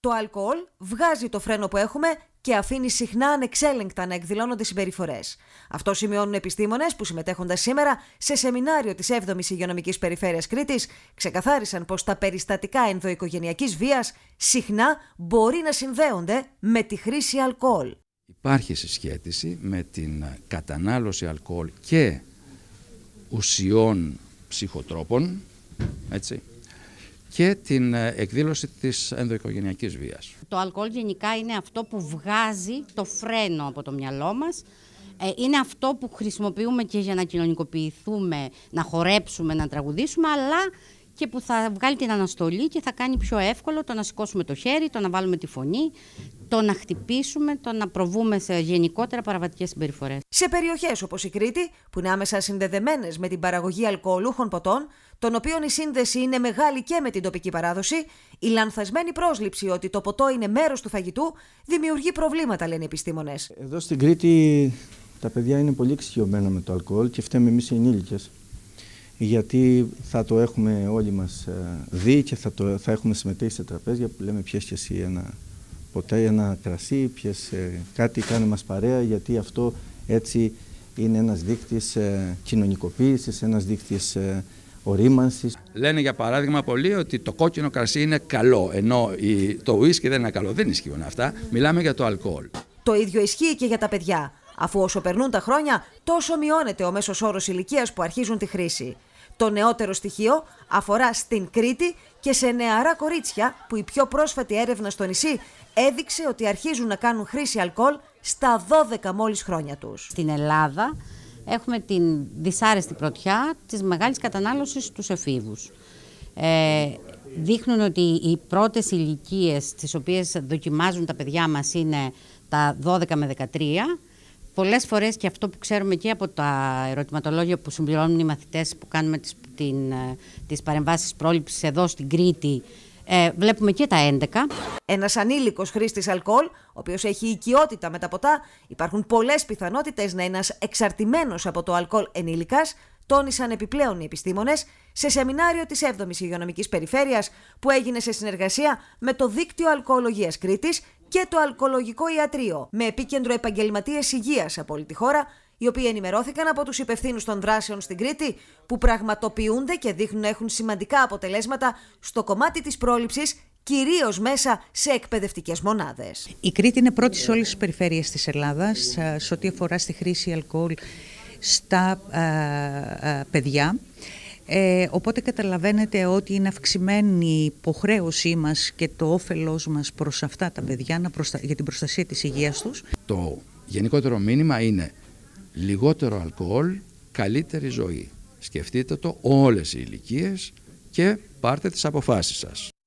Το αλκοόλ βγάζει το φρένο που έχουμε και αφήνει συχνά ανεξέλεγκτα να εκδηλώνονται συμπεριφορές. Αυτό σημειώνουν επιστήμονες που συμμετέχοντα σήμερα σε σεμινάριο της 7η Υγειονομικής Περιφέρειας Κρήτης, ξεκαθάρισαν πως τα περιστατικά ενδοοικογενειακής βίας συχνά μπορεί να συνδέονται με τη χρήση αλκοόλ. Υπάρχει συσχέτιση με την κατανάλωση αλκοόλ και ουσιών ψυχοτρόπων, έτσι, και την ε, εκδήλωση της ενδοοικογενειακής βίας. Το αλκοόλ γενικά είναι αυτό που βγάζει το φρένο από το μυαλό μας. Ε, είναι αυτό που χρησιμοποιούμε και για να κοινωνικοποιηθούμε, να χορέψουμε, να τραγουδήσουμε, αλλά και που θα βγάλει την αναστολή και θα κάνει πιο εύκολο το να σηκώσουμε το χέρι, το να βάλουμε τη φωνή, το να χτυπήσουμε, το να προβούμε σε γενικότερα παραβατικές συμπεριφορές. Σε περιοχές όπως η Κρήτη, που είναι άμεσα συνδεδεμένες με την παραγωγή αλκοολούχων ποτών, των οποίων η σύνδεση είναι μεγάλη και με την τοπική παράδοση, η λανθασμένη πρόσληψη ότι το ποτό είναι μέρος του φαγητού δημιουργεί προβλήματα, λένε οι επιστήμονες. Εδώ στην Κρήτη τα παιδιά είναι πολύ εξοικειωμένα με το αλκοόλ και φταίμε εμείς οι γιατί θα το έχουμε όλοι μας ε, δει και θα, το, θα έχουμε συμμετέχει σε τραπέζια που λέμε πιες και εσύ ένα ποτέ, ένα κρασί, πιες ε, κάτι, κάνει μας παρέα, γιατί αυτό έτσι είναι ένας δείκτης ε, κοινωνικοποίησης, ένας δείκτης ορίμανσης. Λένε για παράδειγμα πολύ ότι το κόκκινο κρασί είναι καλό, ενώ το ουίσκι δεν είναι καλό. Δεν ισχύουν αυτά, μιλάμε για το αλκοόλ. Το ίδιο ισχύει και για τα παιδιά, αφού όσο περνούν τα χρόνια τόσο μειώνεται ο μέσος όρος ηλικίας που αρχίζουν τη χρήση. Το νεότερο στοιχείο αφορά στην Κρήτη και σε νεαρά κορίτσια που η πιο πρόσφατη έρευνα στο νησί έδειξε ότι αρχίζουν να κάνουν χρήση αλκοόλ στα 12 μόλις χρόνια τους. Στην Ελλάδα έχουμε την δυσάρεστη πρωτιά της μεγάλης κατανάλωσης στους εφήβους. Ε, δείχνουν ότι οι πρώτες ηλικίες τις οποίες δοκιμάζουν τα παιδιά μας είναι τα 12 με 13 Πολλές φορές και αυτό που ξέρουμε και από τα ερωτηματολόγια που συμπληρώνουν οι μαθητές που κάνουμε τις παρεμβάσει τις παρεμβάσεις πρόληψης εδώ στην Κρήτη, ε, βλέπουμε και τα 11. Ένας ανήλικος χρήστης αλκοόλ, ο οποίος έχει οικειότητα με τα ποτά, υπάρχουν πολλές πιθανότητες να είναι ένας εξαρτημένος από το αλκοόλ ενήλικας, τόνισαν επιπλέον οι επιστήμονες σε σεμινάριο της 7η Υγειονομικής Περιφέρειας που έγινε σε συνεργασία με το Δίκτυο Αλκοολογίας Κρήτης και το Αλκολογικό ιατρείο, με επίκεντρο επαγγελματίες υγείας από όλη τη χώρα, οι οποίοι ενημερώθηκαν από τους υπευθύνους των δράσεων στην Κρήτη, που πραγματοποιούνται και δείχνουν να έχουν σημαντικά αποτελέσματα στο κομμάτι της πρόληψης κυρίως μέσα σε εκπαιδευτικές μονάδες. Η Κρήτη είναι πρώτη σε όλες τις περιφέρειες της Ελλάδας, ε, σε ό,τι αφορά στη χρήση αλκοόλ στα ε, ε, παιδιά. Ε, οπότε καταλαβαίνετε ότι είναι αυξημένη η υποχρέωσή μας και το όφελός μας προς αυτά τα παιδιά να για την προστασία της υγείας τους. Το γενικότερο μήνυμα είναι λιγότερο αλκοόλ, καλύτερη ζωή. Σκεφτείτε το όλες οι ηλικίες και πάρτε τις αποφάσεις σας.